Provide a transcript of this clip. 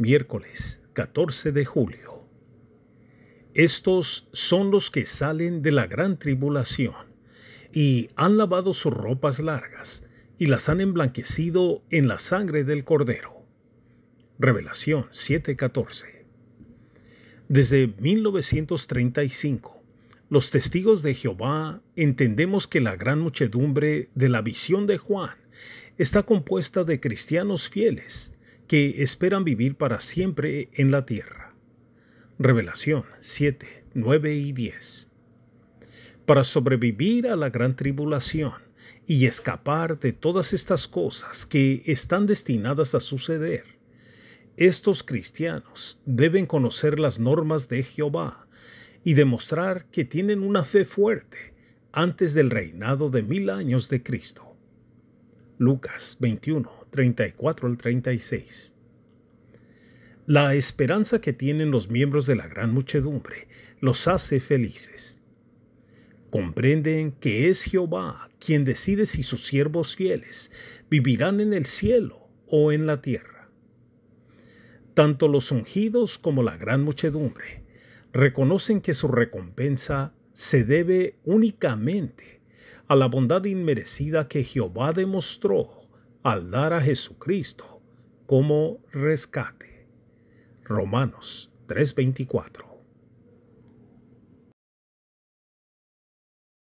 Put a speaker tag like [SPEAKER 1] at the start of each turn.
[SPEAKER 1] miércoles 14 de julio. Estos son los que salen de la gran tribulación y han lavado sus ropas largas y las han emblanquecido en la sangre del Cordero. Revelación 7:14. Desde 1935, los testigos de Jehová entendemos que la gran muchedumbre de la visión de Juan está compuesta de cristianos fieles que esperan vivir para siempre en la tierra. Revelación 7, 9 y 10. Para sobrevivir a la gran tribulación y escapar de todas estas cosas que están destinadas a suceder, estos cristianos deben conocer las normas de Jehová y demostrar que tienen una fe fuerte antes del reinado de mil años de Cristo. Lucas 21, 34 al 36. La esperanza que tienen los miembros de la gran muchedumbre los hace felices. Comprenden que es Jehová quien decide si sus siervos fieles vivirán en el cielo o en la tierra. Tanto los ungidos como la gran muchedumbre reconocen que su recompensa se debe únicamente a la bondad inmerecida que Jehová demostró al dar a Jesucristo como rescate. Romanos 3:24